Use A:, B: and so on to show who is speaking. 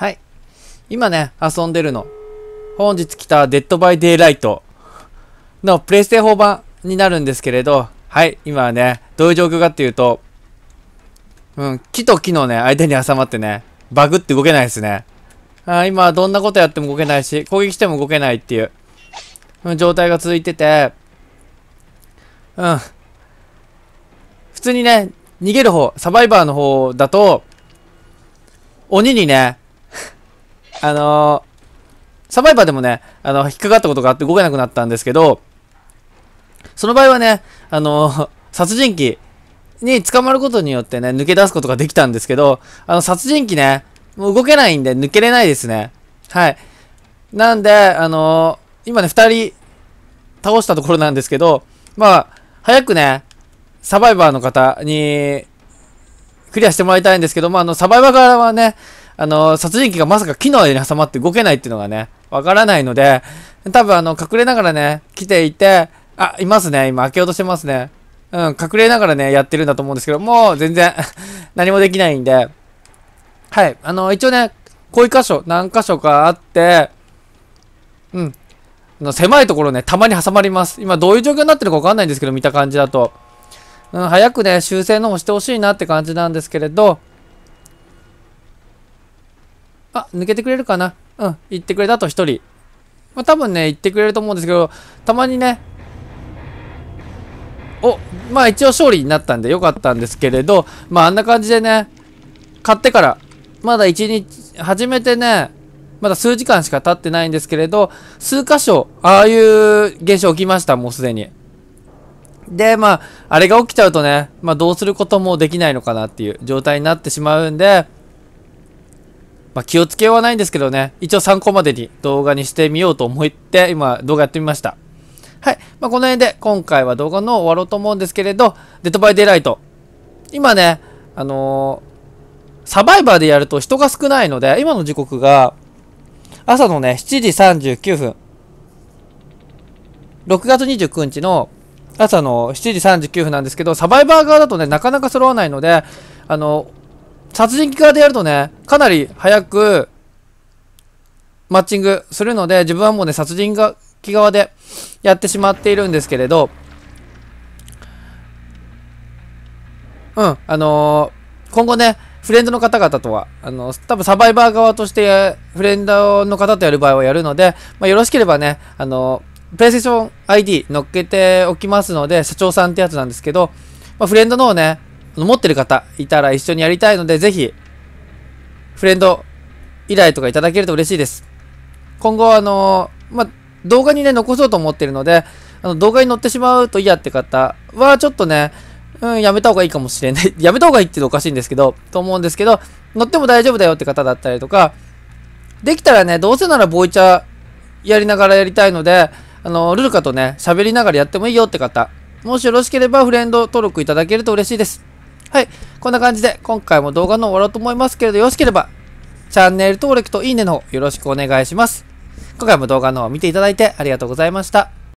A: はい。今ね、遊んでるの。本日来たデッドバイデイライトのプレイステ4版になるんですけれど、はい、今はね、どういう状況かっていうと、うん、木と木のね、間に挟まってね、バグって動けないですね。あ今、どんなことやっても動けないし、攻撃しても動けないっていう、うん、状態が続いてて、うん。普通にね、逃げる方、サバイバーの方だと、鬼にね、あのー、サバイバーでもね、あの、引っかかったことがあって動けなくなったんですけど、その場合はね、あのー、殺人鬼に捕まることによってね、抜け出すことができたんですけど、あの、殺人鬼ね、もう動けないんで抜けれないですね。はい。なんで、あのー、今ね、二人倒したところなんですけど、まあ、早くね、サバイバーの方に、クリアしてもらいたいんですけど、まあ、あの、サバイバー側はね、あの、殺人鬼がまさか木の間に挟まって動けないっていうのがね、わからないので、多分あの、隠れながらね、来ていて、あ、いますね。今、開けようとしてますね。うん、隠れながらね、やってるんだと思うんですけど、もう全然 何もできないんで、はい。あの、一応ね、こういう箇所、何箇所かあって、うん。あの、狭いところね、たまに挟まります。今、どういう状況になってるかわかんないんですけど、見た感じだと。うん、早くね、修正の方してほしいなって感じなんですけれど、あ、抜けてくれるかなうん、行ってくれたと一人。まあ、多分ね、行ってくれると思うんですけど、たまにね、お、まあ一応勝利になったんでよかったんですけれど、まああんな感じでね、買ってから、まだ1日、初めてね、まだ数時間しか経ってないんですけれど、数箇所、ああいう現象起きました、もうすでに。で、まあ、あれが起きちゃうとね、まあどうすることもできないのかなっていう状態になってしまうんで、まあ、気をつけようはないんですけどね、一応参考までに動画にしてみようと思って、今動画やってみました。はい。まあ、この辺で今回は動画の終わろうと思うんですけれど、デッドバイデイライト。今ね、あのー、サバイバーでやると人が少ないので、今の時刻が朝のね、7時39分。6月29日の朝の7時39分なんですけど、サバイバー側だとね、なかなか揃わないので、あのー殺人鬼側でやるとね、かなり早く、マッチングするので、自分はもうね、殺人鬼側でやってしまっているんですけれど、うん、あのー、今後ね、フレンドの方々とは、あの、多分サバイバー側として、フレンドの方とやる場合はやるので、まあ、よろしければね、あの、プレイステーション ID 乗っけておきますので、社長さんってやつなんですけど、まあ、フレンドのをね、持ってる方いたら一緒にやりたいので、ぜひ、フレンド依頼とかいただけると嬉しいです。今後、あのー、まあ、動画にね、残そうと思ってるので、あの、動画に載ってしまうと嫌って方は、ちょっとね、うん、やめた方がいいかもしれない。やめた方がいいっておかしいんですけど、と思うんですけど、乗っても大丈夫だよって方だったりとか、できたらね、どうせならボイチャやりながらやりたいので、あの、ルルカとね、喋りながらやってもいいよって方、もしよろしければフレンド登録いただけると嬉しいです。はい。こんな感じで、今回も動画の終わろうと思いますけれど、よろしければ、チャンネル登録といいねの方、よろしくお願いします。今回も動画の方を見ていただいてありがとうございました。